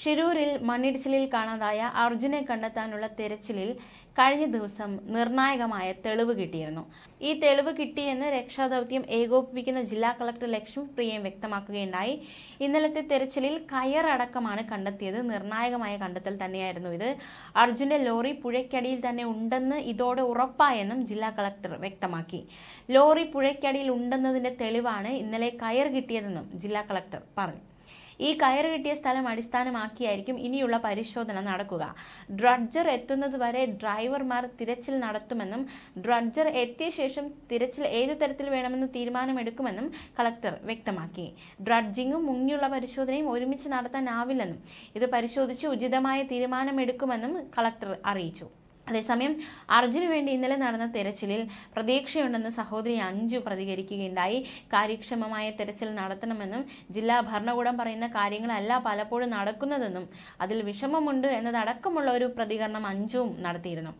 ഷിരൂരിൽ മണ്ണിടിച്ചിലിൽ കാണാതായ അർജുനെ കണ്ടെത്താനുള്ള തെരച്ചിലിൽ കഴിഞ്ഞ ദിവസം നിർണായകമായ തെളിവ് കിട്ടിയിരുന്നു ഈ തെളിവ് കിട്ടിയെന്ന് രക്ഷാദൗത്യം ഏകോപിപ്പിക്കുന്ന ജില്ലാ കളക്ടർ ലക്ഷ്മി പ്രിയം വ്യക്തമാക്കുകയുണ്ടായി ഇന്നലത്തെ തെരച്ചിലിൽ കയറടക്കമാണ് കണ്ടെത്തിയത് നിർണായകമായ കണ്ടെത്തൽ തന്നെയായിരുന്നു ഇത് അർജുന്റെ ലോറി പുഴയ്ക്കടിയിൽ തന്നെ ഉണ്ടെന്ന് ഇതോടെ ഉറപ്പായെന്നും ജില്ലാ കളക്ടർ വ്യക്തമാക്കി ലോറി പുഴയ്ക്കടിയിൽ ഉണ്ടെന്നതിന്റെ തെളിവാണ് ഇന്നലെ കയർ കിട്ടിയതെന്നും ജില്ലാ കളക്ടർ പറഞ്ഞു ഈ കയറ് കിട്ടിയ സ്ഥലം അടിസ്ഥാനമാക്കിയായിരിക്കും ഇനിയുള്ള പരിശോധന നടക്കുക ഡ്രഡ്ജർ എത്തുന്നത് വരെ ഡ്രൈവർമാർ തിരച്ചിൽ നടത്തുമെന്നും ഡ്രഡ്ജർ എത്തിയ ശേഷം തിരച്ചിൽ ഏത് തരത്തിൽ വേണമെന്ന് തീരുമാനമെടുക്കുമെന്നും കളക്ടർ വ്യക്തമാക്കി ഡ്രഡ്ജിങ്ങും മുങ്ങിയുള്ള പരിശോധനയും ഒരുമിച്ച് നടത്താനാവില്ലെന്നും ഇത് പരിശോധിച്ച് ഉചിതമായ തീരുമാനമെടുക്കുമെന്നും കളക്ടർ അറിയിച്ചു അതേസമയം അർജുന് വേണ്ടി ഇന്നലെ നടന്ന തെരച്ചിലിൽ പ്രതീക്ഷയുണ്ടെന്ന് സഹോദരി അഞ്ജു പ്രതികരിക്കുകയുണ്ടായി കാര്യക്ഷമമായ തെരച്ചിൽ നടത്തണമെന്നും ജില്ലാ ഭരണകൂടം പറയുന്ന കാര്യങ്ങളല്ല പലപ്പോഴും നടക്കുന്നതെന്നും അതിൽ വിഷമമുണ്ട് എന്നതടക്കമുള്ള ഒരു പ്രതികരണം അഞ്ജുവും നടത്തിയിരുന്നു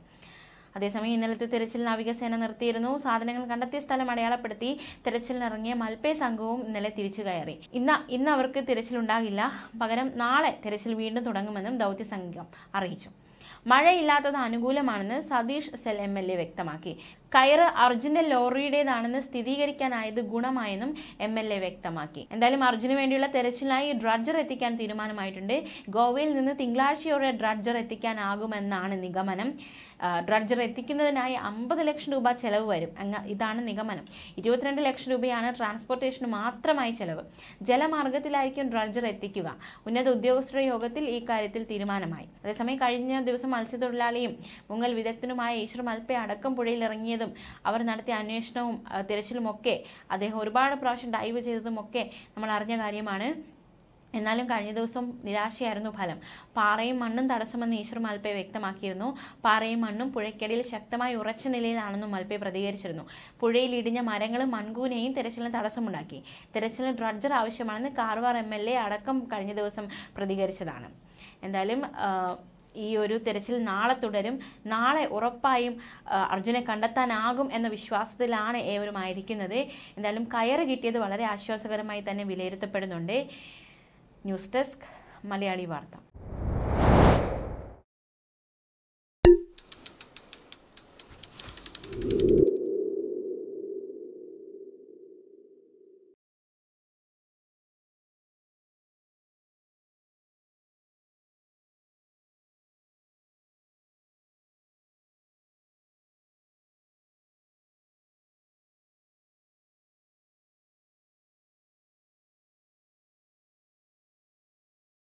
അതേസമയം ഇന്നലത്തെ തിരച്ചിൽ നാവികസേന നിർത്തിയിരുന്നു സാധനങ്ങൾ കണ്ടെത്തിയ സ്ഥലം അടയാളപ്പെടുത്തി തെരച്ചിലിനിറങ്ങിയ മൽപേ സംഘവും ഇന്നലെ തിരിച്ചു കയറി ഇന്ന് ഇന്ന് അവർക്ക് തിരച്ചിലുണ്ടാകില്ല പകരം നാളെ തിരച്ചിൽ വീണ്ടും തുടങ്ങുമെന്നും ദൗത്യ സംഘം അറിയിച്ചു മഴയില്ലാത്തത് അനുകൂലമാണെന്ന് Satish Sail M L A വ്യക്തമാക്കി കയറ് അർജുന്റെ ലോറിയുടേതാണെന്ന് സ്ഥിരീകരിക്കാനായത് ഗുണമായെന്നും എം എൽ എ വ്യക്തമാക്കി എന്തായാലും അർജുന് വേണ്ടിയുള്ള തെരച്ചിലായി ഡ്രഡ്ജർ എത്തിക്കാൻ തീരുമാനമായിട്ടുണ്ട് ഗോവയിൽ നിന്ന് തിങ്കളാഴ്ചയോടെ ഡ്രഡ്ജർ എത്തിക്കാനാകുമെന്നാണ് നിഗമനം ഡ്രഡ്ജർ എത്തിക്കുന്നതിനായി അമ്പത് ലക്ഷം രൂപ ചെലവ് വരും ഇതാണ് നിഗമനം ഇരുപത്തിരണ്ട് ലക്ഷം രൂപയാണ് ട്രാൻസ്പോർട്ടേഷന് മാത്രമായി ചെലവ് ജലമാർഗത്തിലായിരിക്കും ഡ്രഡ്ജർ എത്തിക്കുക ഉന്നത ഉദ്യോഗസ്ഥരുടെ യോഗത്തിൽ ഈ കാര്യത്തിൽ തീരുമാനമായി അതേസമയം കഴിഞ്ഞ ദിവസം ദിവസം മത്സ്യത്തൊഴിലാളിയും മുങ്ങൽ വിദഗ്ധനുമായ ഈശ്വർ മൽപ്പെ അടക്കം പുഴയിൽ ഇറങ്ങിയതും അവർ നടത്തിയ അന്വേഷണവും തിരച്ചിലുമൊക്കെ അദ്ദേഹം ഒരുപാട് പ്രാവശ്യം ഡൈവ് ചെയ്തതുമൊക്കെ നമ്മൾ അറിഞ്ഞ കാര്യമാണ് എന്നാലും കഴിഞ്ഞ ദിവസം നിരാശയായിരുന്നു ഫലം പാറയും മണ്ണും തടസ്സമെന്ന് ഈശ്വർ മൽപ്പെ വ്യക്തമാക്കിയിരുന്നു പാറയും മണ്ണും പുഴയ്ക്കടിയിൽ ശക്തമായി ഉറച്ച നിലയിലാണെന്നും മൽപ്പെ പ്രതികരിച്ചിരുന്നു പുഴയിൽ ഇടിഞ്ഞ മരങ്ങളും മൺകൂനയും തിരച്ചിലിന് തടസ്സമുണ്ടാക്കി തിരച്ചിലിന് ഡ്രഡ്ജർ ആവശ്യമാണെന്ന് കാർവാർ എം അടക്കം കഴിഞ്ഞ ദിവസം പ്രതികരിച്ചതാണ് എന്തായാലും ഈ ഒരു തിരച്ചിൽ നാളെ തുടരും നാളെ ഉറപ്പായും അർജുനെ കണ്ടെത്താനാകും എന്ന വിശ്വാസത്തിലാണ് ഏവരും ആയിരിക്കുന്നത് എന്തായാലും കയറ് കിട്ടിയത് വളരെ ആശ്വാസകരമായി തന്നെ വിലയിരുത്തപ്പെടുന്നുണ്ട് ന്യൂസ് ഡെസ്ക് മലയാളി വാർത്ത